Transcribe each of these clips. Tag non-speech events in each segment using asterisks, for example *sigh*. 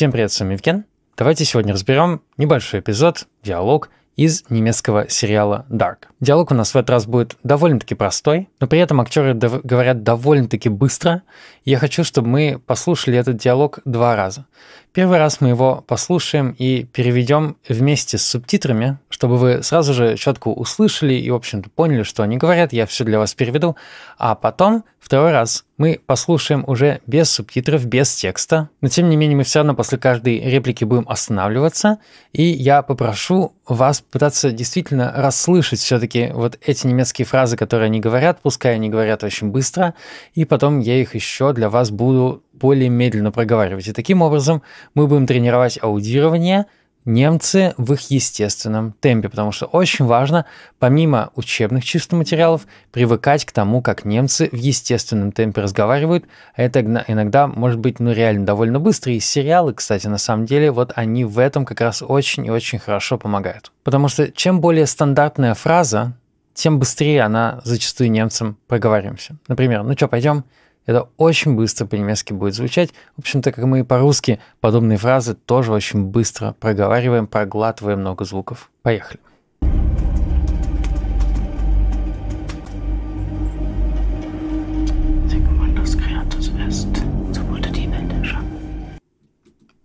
Всем привет, с вами Евген. Давайте сегодня разберем небольшой эпизод, диалог из немецкого сериала Dark. Диалог у нас в этот раз будет довольно-таки простой, но при этом актеры дов- говорят довольно-таки быстро. И я хочу, чтобы мы послушали этот диалог два раза. Первый раз мы его послушаем и переведем вместе с субтитрами, чтобы вы сразу же четко услышали и, в общем-то, поняли, что они говорят, я все для вас переведу. А потом, второй раз, мы послушаем уже без субтитров, без текста. Но, тем не менее, мы все равно после каждой реплики будем останавливаться, и я попрошу вас пытаться действительно расслышать все-таки вот эти немецкие фразы, которые они говорят, пускай они говорят очень быстро, и потом я их еще для вас буду более медленно проговаривать. И таким образом мы будем тренировать аудирование немцы в их естественном темпе, потому что очень важно, помимо учебных чисто материалов, привыкать к тому, как немцы в естественном темпе разговаривают. А это иногда может быть, ну, реально довольно быстро. И сериалы, кстати, на самом деле, вот они в этом как раз очень и очень хорошо помогают. Потому что чем более стандартная фраза, тем быстрее она зачастую немцам проговариваемся. Например, ну что, пойдем это очень быстро по-немецки будет звучать. В общем-то, как мы и по-русски, подобные фразы тоже очень быстро проговариваем, проглатываем много звуков. Поехали.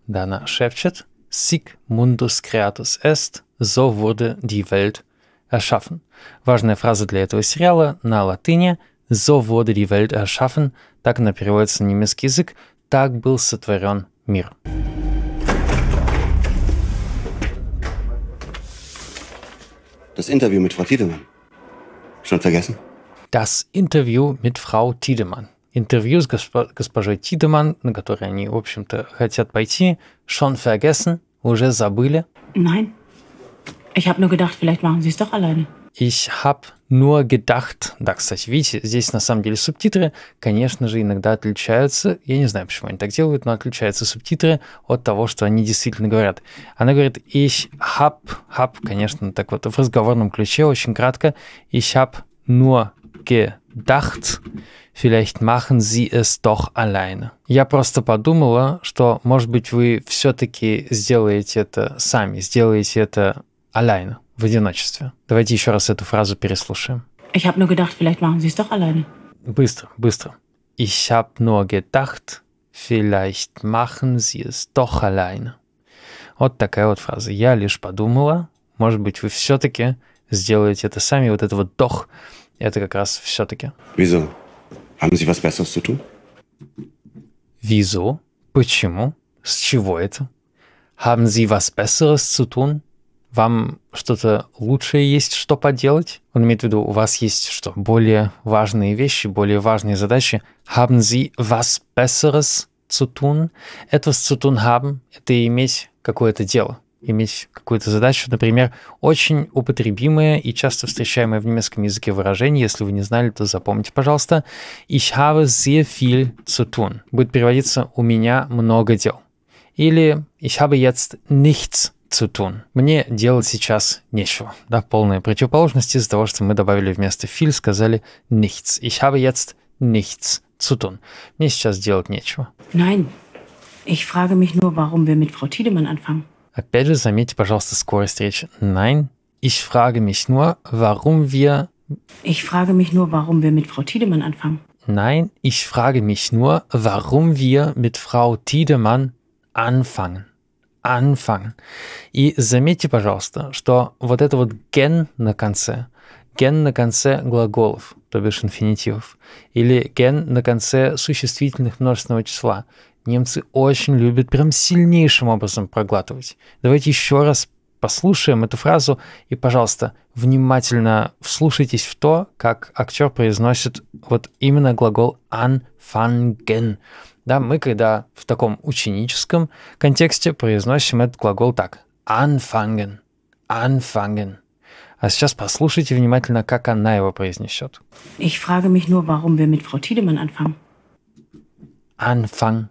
Да, она шепчет. Sic mundus creatus est, so wurde die Welt erschaffen. Важная фраза для этого сериала на латыни – So wurde die Welt erschaffen, так она переводится немецкий язык, так был сотворен мир. Das Interview mit Frau Tiedemann. Schon vergessen? Das Interview mit Frau Tiedemann. Интервью с госпо госпожой Тидеман, на которое они, в общем-то, хотят пойти, schon vergessen, уже забыли. Nein. Ich habe nur gedacht, vielleicht machen sie es doch alleine. ich hab nur gedacht. Да, кстати, видите, здесь на самом деле субтитры, конечно же, иногда отличаются. Я не знаю, почему они так делают, но отличаются субтитры от того, что они действительно говорят. Она говорит ich hab, hab, конечно, так вот в разговорном ключе, очень кратко. Ich hab nur gedacht. Vielleicht machen Sie es doch alleine. Я просто подумала, что, может быть, вы все-таки сделаете это сами, сделаете это alleine в одиночестве. Давайте еще раз эту фразу переслушаем. Ich habe nur gedacht, vielleicht machen Sie es doch alleine. Быстро, быстро. Ich habe nur gedacht, vielleicht machen Sie es doch alleine. Вот такая вот фраза. Я лишь подумала, может быть, вы все-таки сделаете это сами. Вот это вот «дох» — это как раз все-таки. Wieso? Haben Sie was Besseres zu tun? Wieso? Почему? С чего это? Haben Sie was Besseres zu tun? вам что-то лучшее есть, что поделать? Он имеет в виду, у вас есть что? Более важные вещи, более важные задачи. Haben Sie was Besseres zu tun? Etwas zu tun haben – это иметь какое-то дело иметь какую-то задачу. Например, очень употребимое и часто встречаемое в немецком языке выражение, если вы не знали, то запомните, пожалуйста. Ich habe sehr viel zu tun. Будет переводиться «у меня много дел». Или «ich habe jetzt nichts цутун. Мне делать сейчас нечего. Да, полная противоположность из-за того, что мы добавили вместо viel, сказали nichts. Ich habe jetzt nichts zu tun. Мне сейчас делать нечего. Nein, ich frage mich nur, warum wir mit Frau Tiedemann anfangen. Опять же, заметьте, пожалуйста, скорость речи. Nein, ich frage mich nur, warum wir... Ich frage mich nur, warum wir mit Frau Tiedemann anfangen. Nein, ich frage mich nur, warum wir mit Frau Tiedemann anfangen. Anfang. И заметьте, пожалуйста, что вот это вот ген на конце, ген на конце глаголов, то бишь инфинитивов, или ген на конце существительных множественного числа, немцы очень любят прям сильнейшим образом проглатывать. Давайте еще раз послушаем эту фразу и, пожалуйста, внимательно вслушайтесь в то, как актер произносит вот именно глагол anfangen. Да, мы когда в таком ученическом контексте произносим этот глагол так. Anfangen. Anfangen. А сейчас послушайте внимательно, как она его произнесет. Ich frage mich nur, warum wir mit Frau Tiedemann anfangen. Anfang.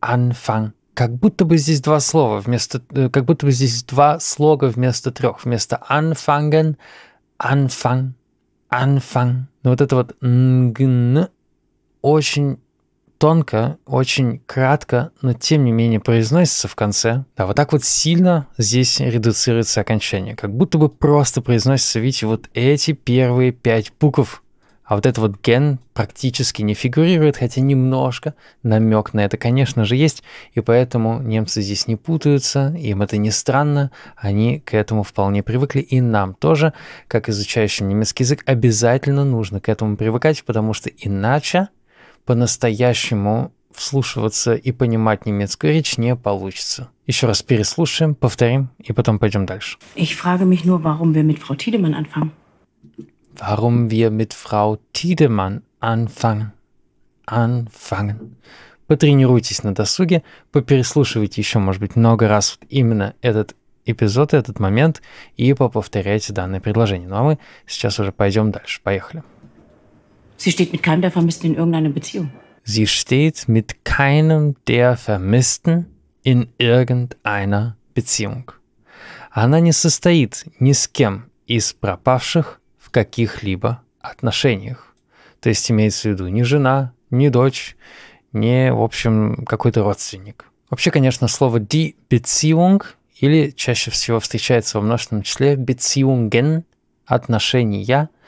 Anfang. Как будто бы здесь два слова вместо... Э, как будто бы здесь два слога вместо трех. Вместо anfangen, anfang, anfang. Но ну, вот это вот нгн очень тонко, очень кратко, но тем не менее произносится в конце. Да, вот так вот сильно здесь редуцируется окончание. Как будто бы просто произносится, видите, вот эти первые пять букв. А вот этот вот ген практически не фигурирует, хотя немножко намек на это, конечно же, есть. И поэтому немцы здесь не путаются, им это не странно, они к этому вполне привыкли. И нам тоже, как изучающим немецкий язык, обязательно нужно к этому привыкать, потому что иначе по-настоящему вслушиваться и понимать немецкую речь не получится. Еще раз переслушаем, повторим и потом пойдем дальше. Ich frage mich nur, warum wir mit Frau Tiedemann anfangen. Warum wir mit Frau Tiedemann anfangen. Anfangen. Потренируйтесь на досуге, попереслушивайте еще, может быть, много раз вот именно этот эпизод, этот момент и поповторяйте данное предложение. Ну а мы сейчас уже пойдем дальше. Поехали. Sie steht mit keinem der Vermissten in irgendeiner Beziehung. Sie steht mit keinem der Vermissten in irgendeiner Beziehung. Она не состоит ни с кем из пропавших в каких-либо отношениях. То есть имеется в виду ни жена, ни дочь, ни, в общем, какой-то родственник. Вообще, конечно, слово die Beziehung или чаще всего встречается во множественном числе Beziehungen, отношения –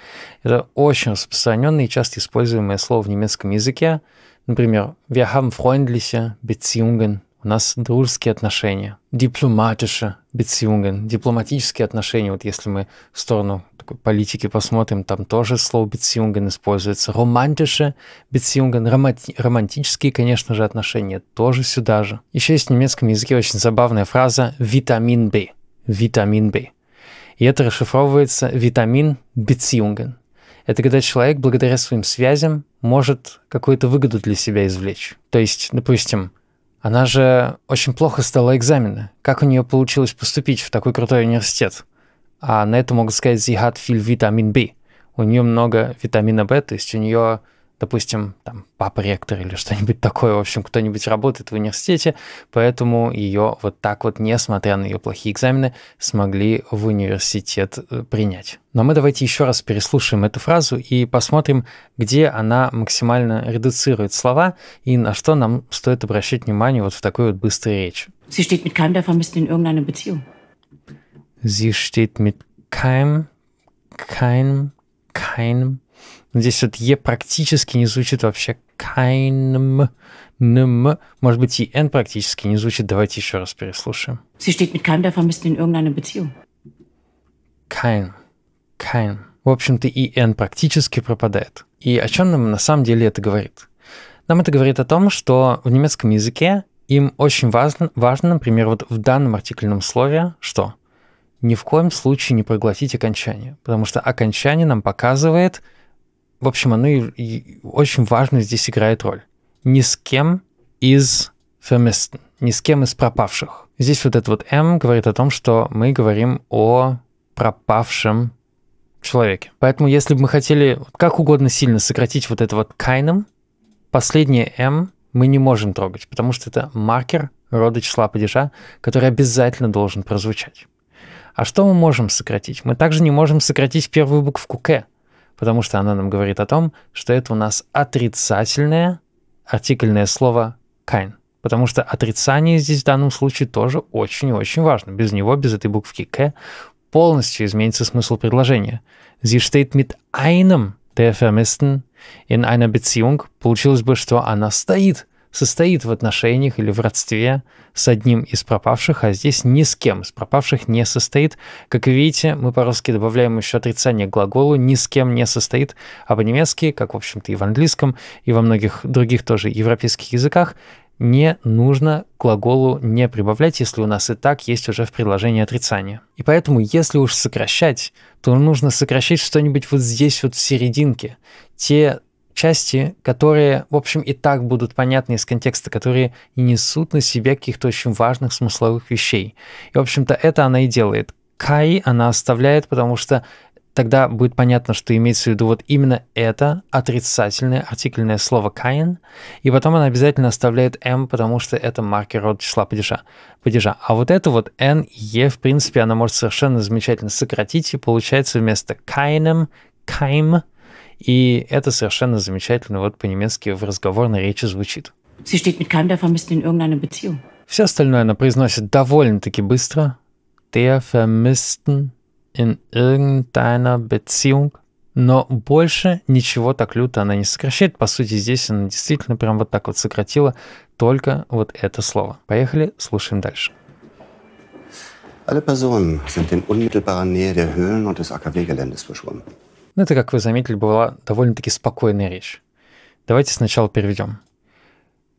это очень распространенное и часто используемое слово в немецком языке. Например, wir haben freundliche Beziehungen. У нас дружеские отношения. Дипломатische Beziehungen. Дипломатические отношения. Вот если мы в сторону такой политики посмотрим, там тоже слово Beziehungen используется. Romantische Beziehungen. Романти романтические, конечно же, отношения. Тоже сюда же. Еще есть в немецком языке очень забавная фраза «витамин Б». Витамин B. витамин б и это расшифровывается витамин Бетсиунген. Это когда человек благодаря своим связям может какую-то выгоду для себя извлечь. То есть, допустим, она же очень плохо сдала экзамены. Как у нее получилось поступить в такой крутой университет? А на это могут сказать «Sie hat витамин Vitamin B». У нее много витамина B, то есть у нее допустим, там, папа ректор или что-нибудь такое, в общем, кто-нибудь работает в университете, поэтому ее вот так вот, несмотря на ее плохие экзамены, смогли в университет э, принять. Но мы давайте еще раз переслушаем эту фразу и посмотрим, где она максимально редуцирует слова и на что нам стоит обращать внимание вот в такой вот быстрой речи. Sie steht mit keinem der in irgendeiner Beziehung. Sie steht mit keinem, keinem, keinem Здесь вот Е практически не звучит вообще. Keinem, nim. Может быть, и н практически не звучит. Давайте еще раз переслушаем. Sie steht mit keinem der Vermissten in irgendeiner Beziehung. Kein. Kein. В общем-то, и н практически пропадает. И о чем нам на самом деле это говорит? Нам это говорит о том, что в немецком языке им очень важно, важно например, вот в данном артикульном слове что? Ни в коем случае не проглотить окончание, потому что окончание нам показывает, в общем, оно и, и очень важно здесь играет роль. Ни с кем из vermissten, ни с кем из пропавших. Здесь вот этот вот M говорит о том, что мы говорим о пропавшем человеке. Поэтому если бы мы хотели как угодно сильно сократить вот это вот кайном, последнее M мы не можем трогать, потому что это маркер рода числа падежа, который обязательно должен прозвучать. А что мы можем сократить? Мы также не можем сократить первую букву К, потому что она нам говорит о том, что это у нас отрицательное артикельное слово «кайн». Потому что отрицание здесь в данном случае тоже очень-очень важно. Без него, без этой буквы «к» полностью изменится смысл предложения. Sie steht mit einem der Vermissten in einer Beziehung. Получилось бы, что она стоит состоит в отношениях или в родстве с одним из пропавших, а здесь ни с кем из пропавших не состоит. Как видите, мы по-русски добавляем еще отрицание к глаголу «ни с кем не состоит», а по-немецки, как, в общем-то, и в английском, и во многих других тоже европейских языках, не нужно глаголу не прибавлять, если у нас и так есть уже в предложении отрицание. И поэтому, если уж сокращать, то нужно сокращать что-нибудь вот здесь вот в серединке. Те части, которые, в общем, и так будут понятны из контекста, которые несут на себе каких-то очень важных смысловых вещей. И, в общем-то, это она и делает. Кай она оставляет, потому что тогда будет понятно, что имеется в виду вот именно это отрицательное артикльное слово «каин», и потом она обязательно оставляет «м», «эм», потому что это маркер от числа падежа. падежа. А вот это вот «н» «е», в принципе, она может совершенно замечательно сократить, и получается вместо «каином» «кайм», и это совершенно замечательно вот по-немецки в разговорной речи звучит. Sie steht mit keinem der Vermissten in irgendeiner Beziehung. Все остальное она произносит довольно-таки быстро. Der Vermissten in irgendeiner Beziehung. Но больше ничего так люто она не сокращает. По сути, здесь она действительно прям вот так вот сократила только вот это слово. Поехали, слушаем дальше. Alle Personen sind in unmittelbarer Nähe der Höhlen und des AKW-Geländes verschwunden. Но ну, это, как вы заметили, была довольно-таки спокойная речь. Давайте сначала переведем.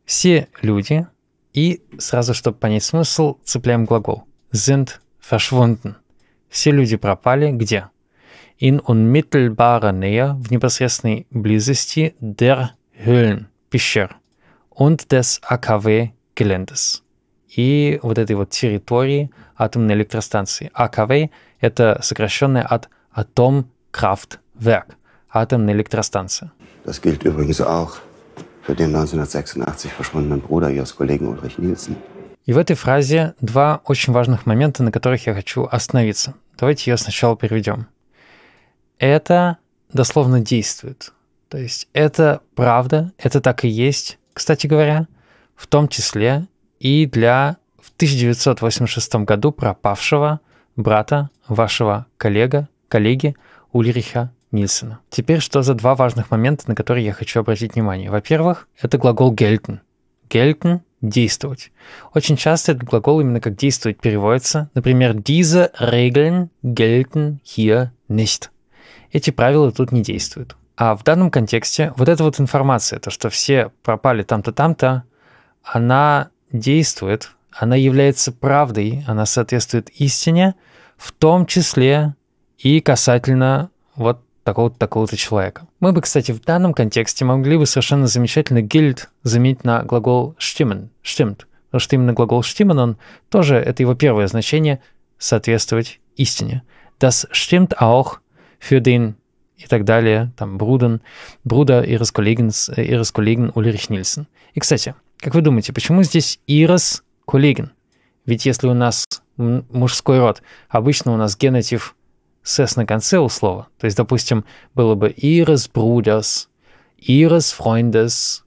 Все люди, и сразу, чтобы понять смысл, цепляем глагол. Sind verschwunden. Все люди пропали где? In unmittelbarer Nähe, в непосредственной близости der Höhlen, пещер, und des AKW Geländes. И вот этой вот территории атомной электростанции. АКВ – это сокращенное от Atomkraft Werk, атомная электростанция. Das gilt übrigens auch für den 1986 verschwundenen Bruder ihres Kollegen Ulrich Nielsen. И в этой фразе два очень важных момента, на которых я хочу остановиться. Давайте ее сначала переведем. Это дословно действует. То есть это правда, это так и есть, кстати говоря, в том числе и для в 1986 году пропавшего брата вашего коллега, коллеги Ульриха Нильсона. Теперь что за два важных момента, на которые я хочу обратить внимание. Во-первых, это глагол gelten. Gelten – действовать. Очень часто этот глагол именно как действовать переводится. Например, diese Regeln gelten hier nicht. Эти правила тут не действуют. А в данном контексте вот эта вот информация, то, что все пропали там-то, там-то, она действует, она является правдой, она соответствует истине, в том числе и касательно вот такого-то такого-то человека. Мы бы, кстати, в данном контексте могли бы совершенно замечательно гильд заменить на глагол stimmen, stimmt, потому что именно глагол stimmen, он тоже, это его первое значение, соответствовать истине. Das stimmt auch für den и так далее, там, Бруден, Бруда, Ирис Коллеген, Ирис Коллеген, Ульрих Нильсон. И, кстати, как вы думаете, почему здесь Ирис Коллеген? Ведь если у нас мужской род, обычно у нас генетив «с» на конце у слова. То есть, допустим, было бы «ihres Bruders», «ihres Freundes»,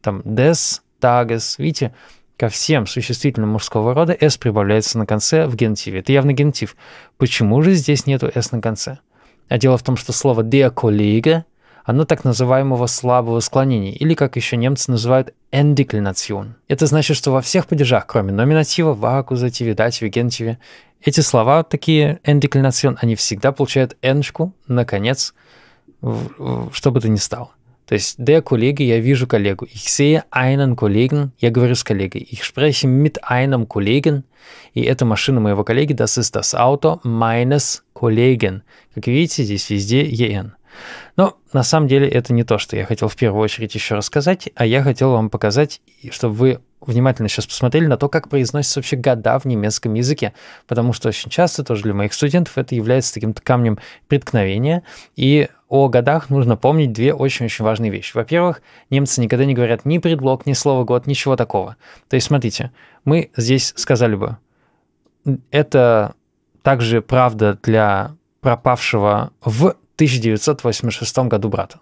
там «des Tages». Видите, ко всем существительным мужского рода s прибавляется на конце в генитиве. Это явно генитив. Почему же здесь нету s на конце? А дело в том, что слово «der Kollege» оно так называемого слабого склонения, или как еще немцы называют «эндеклинацион». Это значит, что во всех падежах, кроме номинатива, в аккузативе, дативе, гентиве, эти слова такие «эндеклинацион», они всегда получают «эншку» наконец, что бы то ни стало. То есть der коллеги я вижу коллегу. Ich sehe einen Kollegen, я говорю с коллегой. Ich spreche mit einem Kollegen, и это машина моего коллеги, das ist das Auto meines Kollegen. Как видите, здесь везде en. Но на самом деле это не то, что я хотел в первую очередь еще рассказать, а я хотел вам показать, чтобы вы внимательно сейчас посмотрели на то, как произносятся вообще года в немецком языке, потому что очень часто тоже для моих студентов это является таким камнем преткновения, и о годах нужно помнить две очень-очень важные вещи. Во-первых, немцы никогда не говорят ни предлог, ни слово год, ничего такого. То есть, смотрите, мы здесь сказали бы, это также правда для пропавшего в 1986 году брата,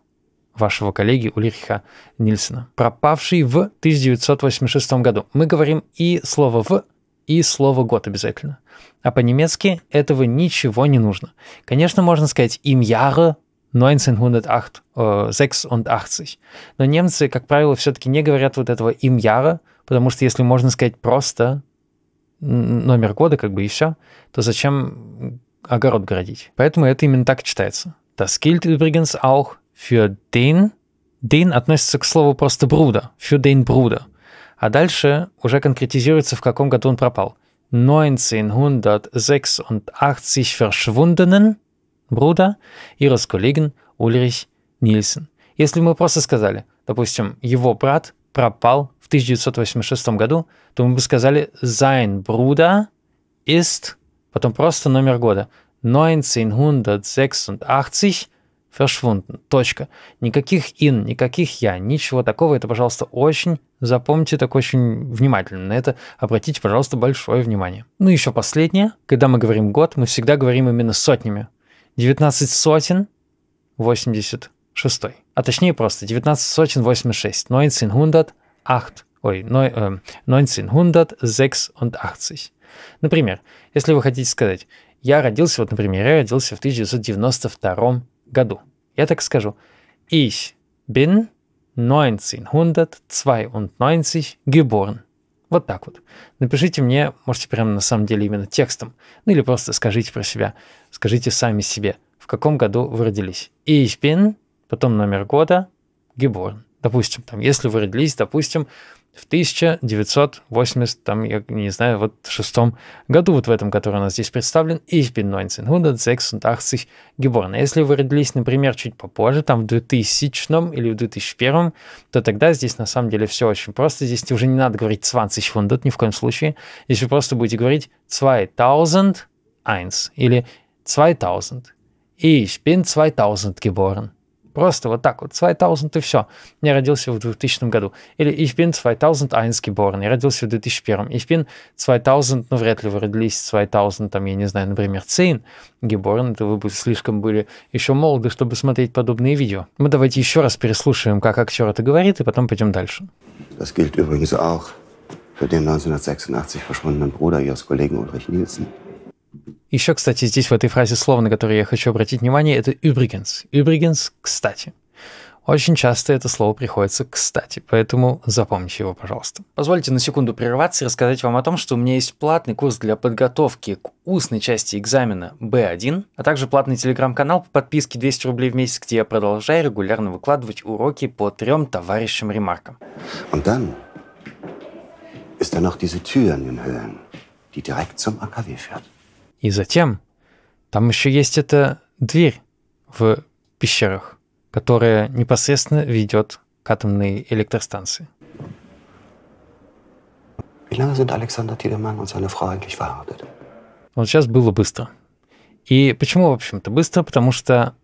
вашего коллеги Ульриха Нильсона, пропавший в 1986 году. Мы говорим и слово «в», и слово «год» обязательно. А по-немецки этого ничего не нужно. Конечно, можно сказать «им Jahre 1986. Э, но немцы, как правило, все-таки не говорят вот этого им яра, потому что если можно сказать просто номер года, как бы и все, то зачем огород городить? Поэтому это именно так читается. Das gilt übrigens auch für den, den относится к слову просто Bruder, für den Bruder. А дальше уже конкретизируется, в каком году он пропал. 1986 verschwundenen Bruder ihres Kollegen Ulrich Nielsen. Если мы просто сказали, допустим, его брат пропал в 1986 году, то мы бы сказали sein Bruder ist, потом просто номер года. 1986 verschwunden. Точка. Никаких ин, никаких я, ничего такого. Это, пожалуйста, очень запомните так очень внимательно. На это обратите, пожалуйста, большое внимание. Ну и еще последнее. Когда мы говорим год, мы всегда говорим именно сотнями. 19 сотен 86. А точнее просто 19 сотен 86. 1908. Ой, 1986. Э, Например, если вы хотите сказать я родился, вот, например, я родился в 1992 году. Я так скажу. Ich bin 1992 geboren. Вот так вот. Напишите мне, можете прямо на самом деле именно текстом, ну или просто скажите про себя, скажите сами себе, в каком году вы родились. Ich bin, потом номер года, geboren. Допустим, там, если вы родились, допустим, в 1980, там, я не знаю, вот шестом году, вот в этом, который у нас здесь представлен, ich bin 1986 geboren. А если вы родились, например, чуть попозже, там в 2000 или в 2001, то тогда здесь на самом деле все очень просто. Здесь уже не надо говорить 20 фундут ни в коем случае. Здесь вы просто будете говорить 2001 или 2000. Ich bin 2000 geboren. Просто вот так вот. 2000 и все. Я родился в 2000 году. Или ich bin 2001 geboren. Я родился в 2001. Ich bin 2000, ну вряд ли вы родились 2000, там, я не знаю, например, 10 geboren. Это вы бы слишком были еще молоды, чтобы смотреть подобные видео. Мы ну, давайте еще раз переслушаем, как актер это говорит, и потом пойдем дальше. Das gilt übrigens auch für den 1986 verschwundenen Bruder ihres Kollegen Ulrich Nielsen. Еще, кстати, здесь в этой фразе слова, на которые я хочу обратить внимание, это übrigens. Übrigens, кстати. Очень часто это слово приходится «кстати», поэтому запомните его, пожалуйста. Позвольте на секунду прерваться и рассказать вам о том, что у меня есть платный курс для подготовки к устной части экзамена B1, а также платный телеграм-канал по подписке 200 рублей в месяц, где я продолжаю регулярно выкладывать уроки по трем товарищам ремаркам. Und dann ist da noch diese Tür an den Höhlen, die direkt zum AKW führt. И затем там еще есть эта дверь в пещерах, которая непосредственно ведет к атомной электростанции. Вот сейчас было быстро. И почему, в общем-то, быстро? Потому что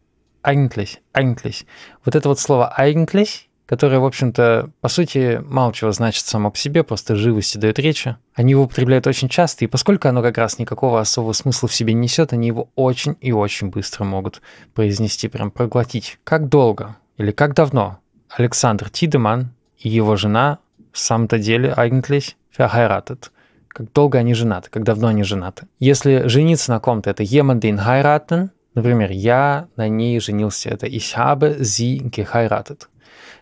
eigentlich, eigentlich. Вот это вот слово eigentlich которое, в общем-то, по сути, мало чего значит само по себе, просто живости дает речи. Они его употребляют очень часто, и поскольку оно как раз никакого особого смысла в себе несет, они его очень и очень быстро могут произнести, прям проглотить. Как долго или как давно Александр Тидеман и его жена в самом-то деле eigentlich verheiratet? Как долго они женаты, как давно они женаты? Если жениться на ком-то, это jemanden heiraten, например, я на ней женился, это ich habe sie geheiratet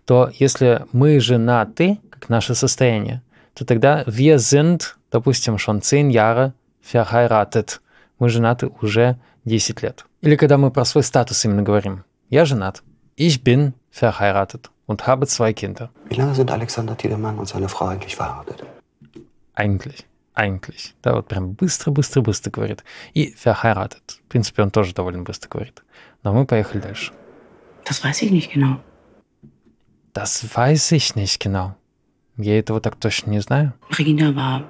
то если мы женаты, как наше состояние, то тогда wir sind, допустим, schon 10 Jahre verheiratet. Мы женаты уже 10 лет. Или когда мы про свой статус именно говорим. Я женат. Ich bin verheiratet und habe zwei Kinder. Wie lange sind Alexander Tiedemann und seine Frau eigentlich verheiratet? Eigentlich. Eigentlich. Да, вот прям быстро-быстро-быстро говорит. И verheiratet. В принципе, он тоже довольно быстро говорит. Но мы поехали дальше. Das weiß ich nicht genau. Das weiß ich nicht genau. Я этого так точно не знаю. Regina war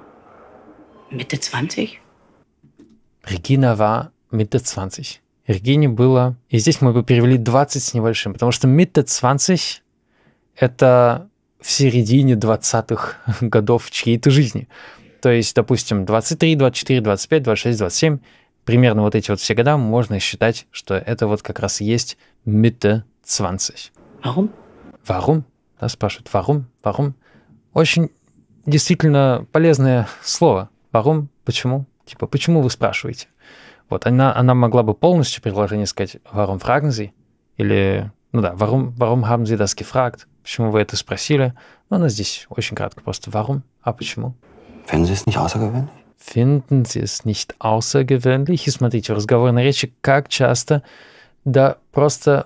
Mitte 20. Регина war Mitte 20. Регине было... И здесь мы бы перевели 20 с небольшим, потому что Mitte 20 — это в середине 20-х *laughs* годов чьей-то жизни. То есть, допустим, 23, 24, 25, 26, 27, примерно вот эти вот все года можно считать, что это вот как раз есть Mitte 20. Warum? Warum? Да, спрашивают. Warum? Warum? Очень действительно полезное слово. Warum? Почему? Типа, почему вы спрашиваете? Вот она, она могла бы полностью предложение сказать «Warum фрагнзи или ну да, «Warum, warum haben Sie das Почему вы это спросили? Но она здесь очень кратко просто «Warum?» А почему? Finden Sie es nicht außergewöhnlich? Finden Sie es nicht außergewöhnlich? И смотрите, в речи как часто, да просто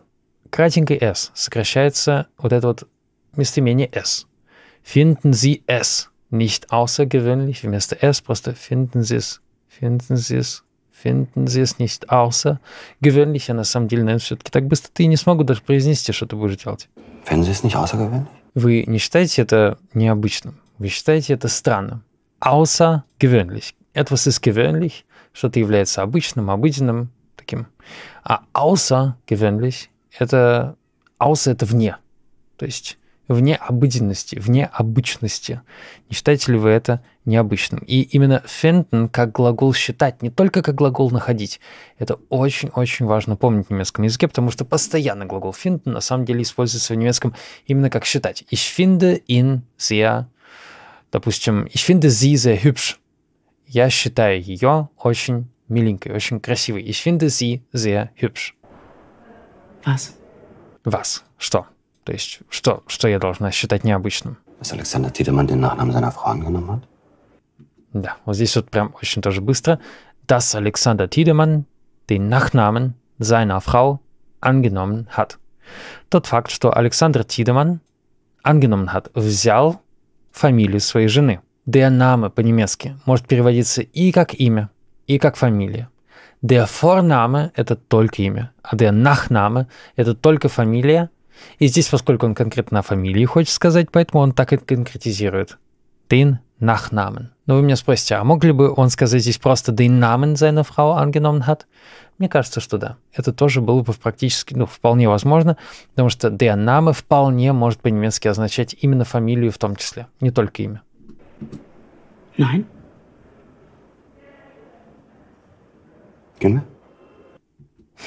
кратенькой S сокращается вот это вот местоимение S. Finden Sie es nicht außergewöhnlich. Вместо S просто finden Sie es, finden Sie es, finden Sie es nicht außergewöhnlich. А на самом деле, наверное, все-таки так быстро ты не смогу даже произнести, что ты будешь делать. Finden Sie es nicht außergewöhnlich? Вы не считаете это необычным. Вы считаете это странным. Außergewöhnlich. Etwas ist gewöhnlich, что-то является обычным, обыденным, таким. А außergewöhnlich это ауса это вне. То есть вне обыденности, вне обычности. Не считаете ли вы это необычным? И именно finden как глагол считать, не только как глагол находить. Это очень-очень важно помнить в немецком языке, потому что постоянно глагол finden на самом деле используется в немецком именно как считать. Ich finde ihn sehr, допустим, ich finde sie sehr hübsch. Я считаю ее очень миленькой, очень красивой. Ich finde sie sehr hübsch. Вас. Вас. Что? То есть, что, что я должна считать необычным? Александр Тидеман den Nachnamen seiner Да, вот здесь вот прям очень тоже быстро. Dass Alexander Tiedemann den Nachnamen seiner Frau angenommen hat. Тот факт, что Александр Тидеман angenommen hat, взял фамилию своей жены. Der Name а по-немецки может переводиться и как имя, и как фамилия. Der Vorname – это только имя, а der Nachname – это только фамилия. И здесь, поскольку он конкретно о фамилии хочет сказать, поэтому он так и конкретизирует. Den Nachnamen. Но вы меня спросите, а мог ли бы он сказать здесь просто den Namen seiner Frau angenommen hat? Мне кажется, что да. Это тоже было бы практически, ну, вполне возможно, потому что der Name вполне может по-немецки означать именно фамилию в том числе, не только имя. Nein, Кинве?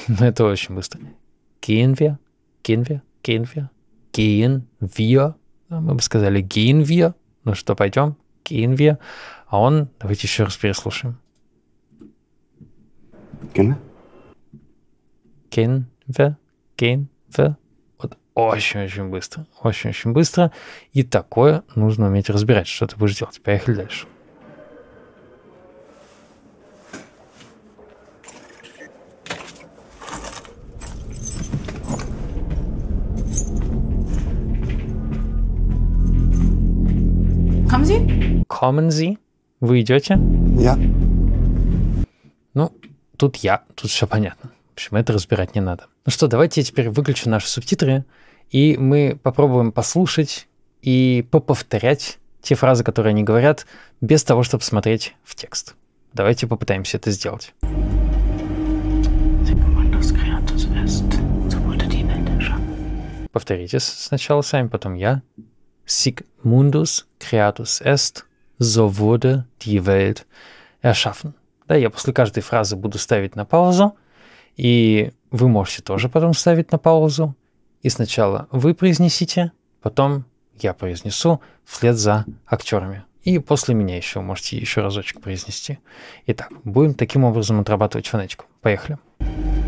Ну, это очень быстро. Кинве, кинве, кинве, кинве. Ну, мы бы сказали кинве. Ну что, пойдем? Кинве. А он, давайте еще раз переслушаем. Кинве? Кинве, кинве. Вот очень-очень быстро. Очень-очень быстро. И такое нужно уметь разбирать, что ты будешь делать. Поехали дальше. Commonsy. Вы идете? Я. Ну, тут я, тут все понятно. В общем, это разбирать не надо. Ну что, давайте я теперь выключу наши субтитры, и мы попробуем послушать и поповторять те фразы, которые они говорят, без того, чтобы смотреть в текст. Давайте попытаемся это сделать. Повторите сначала сами, потом я. Sigmundus creatus est so wurde die Welt erschaffen. Да, я после каждой фразы буду ставить на паузу, и вы можете тоже потом ставить на паузу. И сначала вы произнесите, потом я произнесу вслед за актерами. И после меня еще можете еще разочек произнести. Итак, будем таким образом отрабатывать фонетику. Поехали. Поехали.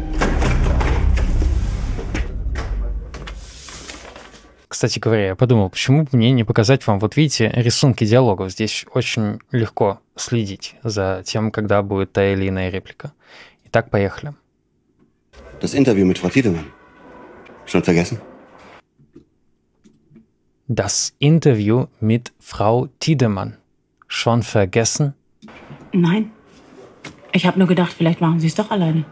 кстати говоря, я подумал, почему бы мне не показать вам, вот видите, рисунки диалогов. Здесь очень легко следить за тем, когда будет та или иная реплика. Итак, поехали. Das Interview mit Frau Tiedemann. Schon vergessen? Das Interview mit Frau Tiedemann. Schon vergessen? Nein. Ich habe nur gedacht, vielleicht machen Sie es doch alleine.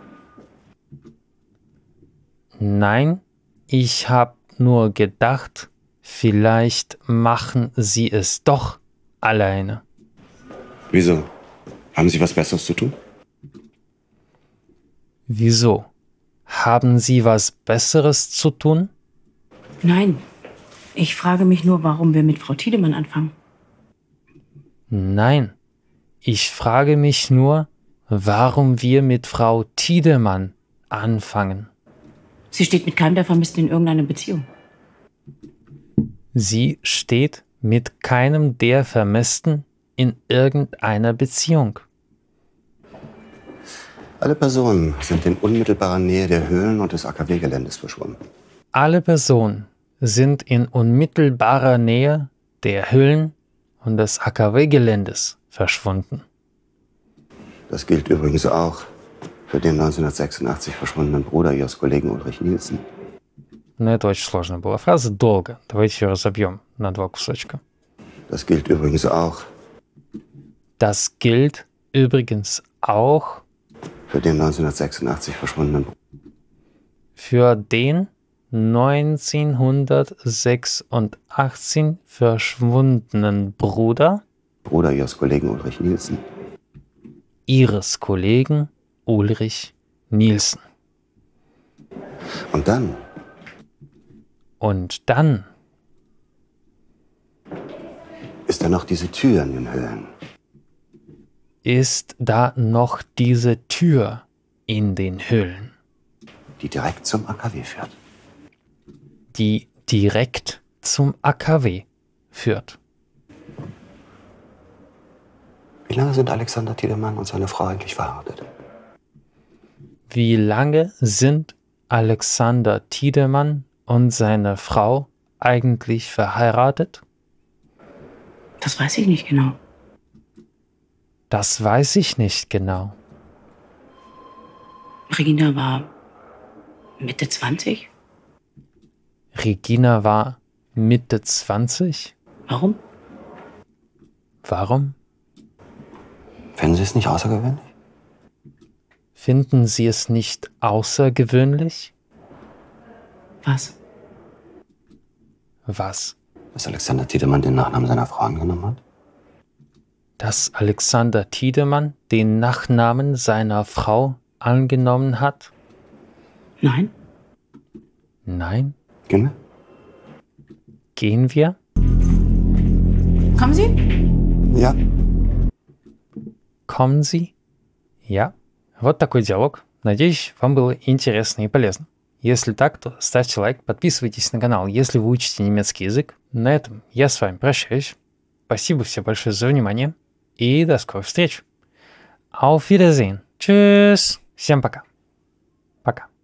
Nein, ich habe nur gedacht, vielleicht machen sie es doch alleine. Wieso? Haben Sie was Besseres zu tun? Wieso? Haben Sie was Besseres zu tun? Nein. Ich frage mich nur, warum wir mit Frau Tiedemann anfangen. Nein. Ich frage mich nur, warum wir mit Frau Tiedemann anfangen. Sie steht mit keinem der Vermissten in irgendeiner Beziehung. Sie steht mit keinem der Vermissten in irgendeiner Beziehung. Alle Personen sind in unmittelbarer Nähe der Höhlen und des AKW-Geländes verschwunden. Alle Personen sind in unmittelbarer Nähe der Höhlen und des AKW-Geländes verschwunden. Das gilt übrigens auch für den 1986 verschwundenen Bruder ihres Kollegen Ulrich Nielsen. Но это очень сложная была фраза. Долго. Давайте ее разобьем на два кусочка. Das gilt übrigens auch. Das gilt übrigens auch. Für den 1986 verschwundenen Bruder. Für den 1986 verschwundenen Bruder. Bruder ihres Kollegen Ulrich Nielsen. Ihres Kollegen Ulrich Nielsen. Und dann? Und dann? Ist da noch diese Tür in den Höhlen? Ist da noch diese Tür in den Höhlen? Die direkt zum AKW führt. Die direkt zum AKW führt. Wie lange sind Alexander Tiedemann und seine Frau eigentlich verheiratet? Wie lange sind Alexander Tiedemann und seine Frau eigentlich verheiratet? Das weiß ich nicht genau. Das weiß ich nicht genau. Regina war Mitte 20. Regina war Mitte 20? Warum? Warum? Finden Sie es nicht außergewöhnlich? Finden Sie es nicht außergewöhnlich? Was? Was? Dass Alexander Tiedemann den Nachnamen seiner Frau angenommen hat? Dass Alexander Tiedemann den Nachnamen seiner Frau angenommen hat? Nein. Nein? Gehen wir? Gehen wir? Kommen Sie? Ja. Kommen Sie? Ja. Вот такой диалог. Надеюсь, вам было интересно и полезно. Если так, то ставьте лайк, подписывайтесь на канал, если вы учите немецкий язык. На этом я с вами прощаюсь. Спасибо всем большое за внимание и до скорых встреч. Auf Wiedersehen. Tschüss. Всем пока. Пока.